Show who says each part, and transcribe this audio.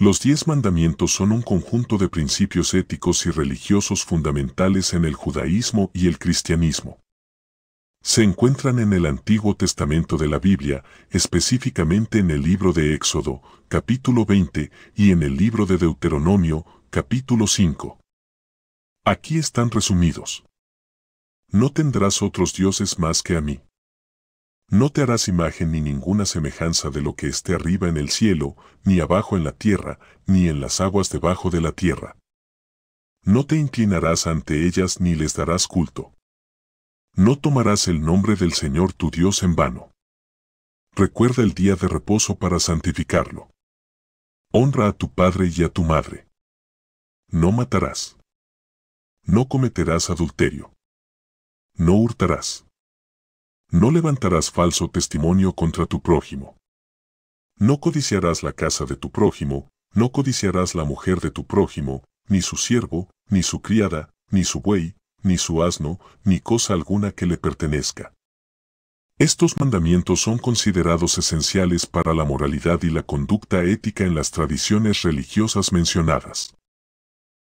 Speaker 1: Los diez mandamientos son un conjunto de principios éticos y religiosos fundamentales en el judaísmo y el cristianismo. Se encuentran en el Antiguo Testamento de la Biblia, específicamente en el libro de Éxodo, capítulo 20, y en el libro de Deuteronomio, capítulo 5. Aquí están resumidos. No tendrás otros dioses más que a mí. No te harás imagen ni ninguna semejanza de lo que esté arriba en el cielo, ni abajo en la tierra, ni en las aguas debajo de la tierra. No te inclinarás ante ellas ni les darás culto. No tomarás el nombre del Señor tu Dios en vano.
Speaker 2: Recuerda el día de reposo para santificarlo. Honra a tu padre y a tu madre. No matarás. No cometerás adulterio. No hurtarás no levantarás falso
Speaker 1: testimonio contra tu prójimo. No codiciarás la casa de tu prójimo, no codiciarás la mujer de tu prójimo, ni su siervo, ni su criada, ni su buey, ni su asno, ni cosa alguna que le pertenezca. Estos mandamientos son considerados esenciales para la moralidad y la conducta ética en las tradiciones religiosas mencionadas.